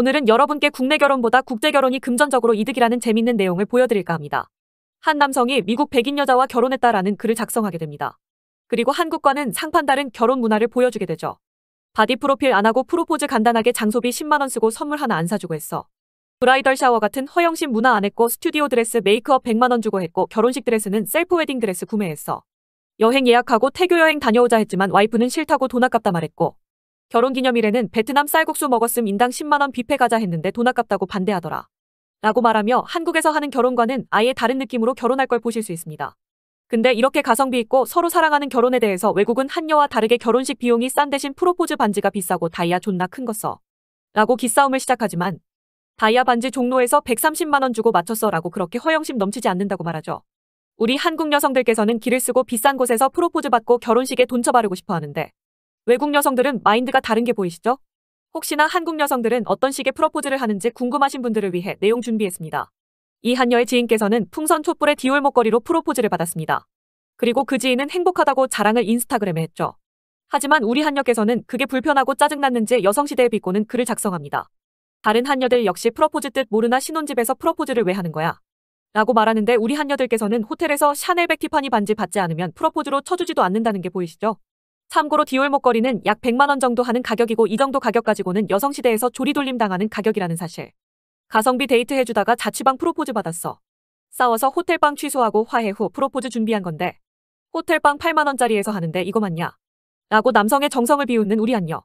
오늘은 여러분께 국내 결혼보다 국제 결혼이 금전적으로 이득이라는 재밌는 내용을 보여드릴까 합니다. 한 남성이 미국 백인 여자와 결혼했다라는 글을 작성하게 됩니다. 그리고 한국과는 상판 다른 결혼 문화를 보여주게 되죠. 바디 프로필 안 하고 프로포즈 간단하게 장소비 10만원 쓰고 선물 하나 안 사주고 했어. 브라이덜 샤워 같은 허영심 문화 안 했고 스튜디오 드레스 메이크업 100만원 주고 했고 결혼식 드레스는 셀프 웨딩 드레스 구매했어. 여행 예약하고 태교 여행 다녀오자 했지만 와이프는 싫다고 돈 아깝다 말했고 결혼기념일에는 베트남 쌀국수 먹었음 인당 10만원 뷔페 가자 했는데 돈 아깝다고 반대하더라. 라고 말하며 한국에서 하는 결혼과는 아예 다른 느낌으로 결혼할 걸 보실 수 있습니다. 근데 이렇게 가성비 있고 서로 사랑하는 결혼에 대해서 외국은 한여와 다르게 결혼식 비용이 싼 대신 프로포즈 반지가 비싸고 다이아 존나 큰 거 써. 라고 기싸움을 시작하지만 다이아 반지 종로에서 130만원 주고 맞췄어 라고 그렇게 허영심 넘치지 않는다고 말하죠. 우리 한국 여성들께서는 길을 쓰고 비싼 곳에서 프로포즈 받고 결혼식에 돈 쳐바르고 싶어 하는데 외국 여성들은 마인드가 다른 게 보이시죠? 혹시나 한국 여성들은 어떤 식의 프로포즈를 하는지 궁금하신 분들을 위해 내용 준비했습니다. 이 한여의 지인께서는 풍선 촛불의 디올 목걸이로 프로포즈를 받았습니다. 그리고 그 지인은 행복하다고 자랑을 인스타그램에 했죠. 하지만 우리 한여께서는 그게 불편하고 짜증났는지 여성시대에 비꼬는 글을 작성합니다. 다른 한녀들 역시 프로포즈뜻 모르나 신혼집에서 프로포즈를왜 하는 거야? 라고 말하는데 우리 한녀들께서는 호텔에서 샤넬백 티파니 반지 받지 않으면 프로포즈로 쳐주지도 않는다는 게 보이시죠? 참고로 디올 목걸이는 약 100만원 정도 하는 가격이고 이 정도 가격 가지고는 여성시대에서 조리돌림 당하는 가격이라는 사실. 가성비 데이트 해주다가 자취방 프로포즈 받았어. 싸워서 호텔방 취소하고 화해 후 프로포즈 준비한 건데 호텔방 8만원짜리에서 하는데 이거 맞냐? 라고 남성의 정성을 비웃는 우리 안녀.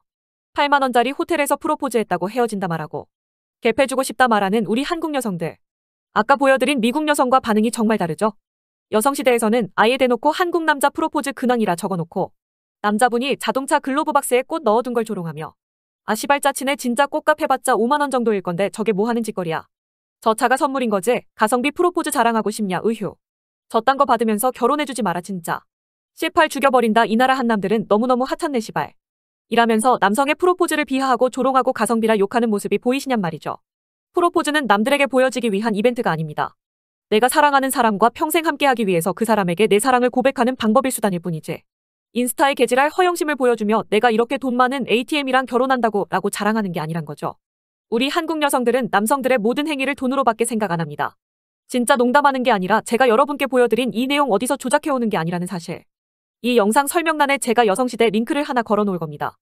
8만원짜리 호텔에서 프로포즈했다고 헤어진다 말하고 개패주고 싶다 말하는 우리 한국 여성들. 아까 보여드린 미국 여성과 반응이 정말 다르죠? 여성시대에서는 아예 대놓고 한국 남자 프로포즈 근황이라 적어놓고 남자분이 자동차 글로브박스에 꽃 넣어둔 걸 조롱하며 아시발자친의 진짜 꽃값 해봤자 5만원 정도일 건데 저게 뭐 하는 짓거리야. 저 차가 선물인 거지 가성비 프로포즈 자랑하고 싶냐 의효. 저딴 거 받으면서 결혼해주지 마라 진짜. C8 죽여버린다 이 나라 한남들은 너무너무 하찮네 시발. 이라면서 남성의 프로포즈를 비하하고 조롱하고 가성비라 욕하는 모습이 보이시냔 말이죠. 프로포즈는 남들에게 보여지기 위한 이벤트가 아닙니다. 내가 사랑하는 사람과 평생 함께하기 위해서 그 사람에게 내 사랑을 고백하는 방법일 수단일 뿐이지. 인스타에 개질할 허영심을 보여주며 내가 이렇게 돈 많은 ATM이랑 결혼한다고 라고 자랑하는 게 아니란 거죠. 우리 한국 여성들은 남성들의 모든 행위를 돈으로밖에 생각 안 합니다. 진짜 농담하는 게 아니라 제가 여러분께 보여드린 이 내용 어디서 조작해오는 게 아니라는 사실. 이 영상 설명란에 제가 여성시대 링크를 하나 걸어놓을 겁니다.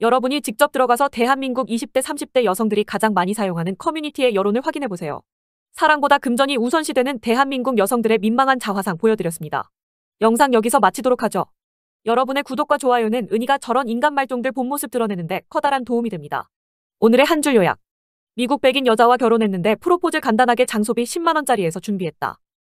여러분이 직접 들어가서 대한민국 20대 30대 여성들이 가장 많이 사용하는 커뮤니티의 여론을 확인해보세요. 사랑보다 금전이 우선시되는 대한민국 여성들의 민망한 자화상 보여드렸습니다. 영상 여기서 마치도록 하죠. 여러분의 구독과 좋아요는 은희가 저런 인간 말종들 본 모습 드러내는데 커다란 도움이 됩니다. 오늘의 한 줄 요약. 미국 백인 여자와 결혼했는데 프로포즈 간단하게 장소비 10만원짜리에서 준비했다.